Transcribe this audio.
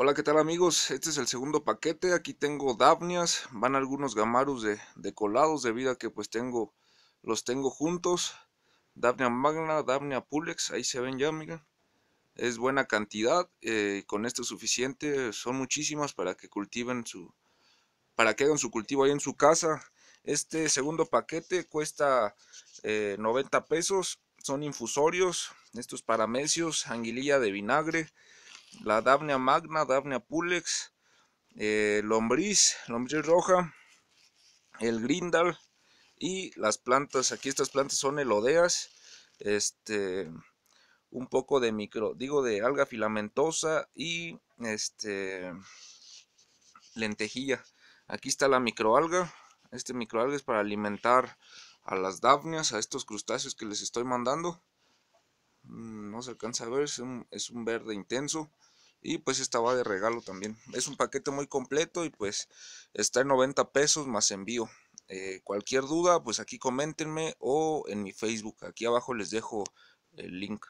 Hola, ¿qué tal amigos? Este es el segundo paquete. Aquí tengo Dapnias, van algunos gamarus de, colados debido a que pues tengo, los tengo juntos. Dapnia Magna, Dapnia Pulex, ahí se ven ya, miren. Es buena cantidad, eh, con esto es suficiente, son muchísimas para que cultiven su, para que hagan su cultivo ahí en su casa. Este segundo paquete cuesta 90 eh, pesos, son infusorios, estos paramecios, anguililla de vinagre, la daphnia magna, daphnia pulex, eh, lombriz, lombriz roja, el grindal y las plantas, aquí estas plantas son elodeas, este, un poco de micro, digo de alga filamentosa y este lentejilla. Aquí está la microalga, este microalga es para alimentar a las dafnias, a estos crustáceos que les estoy mandando. Mm, no se alcanza a ver, es un, es un verde intenso. Y pues esta va de regalo también. Es un paquete muy completo y pues está en 90 pesos más envío. Eh, cualquier duda, pues aquí coméntenme o en mi Facebook. Aquí abajo les dejo el link.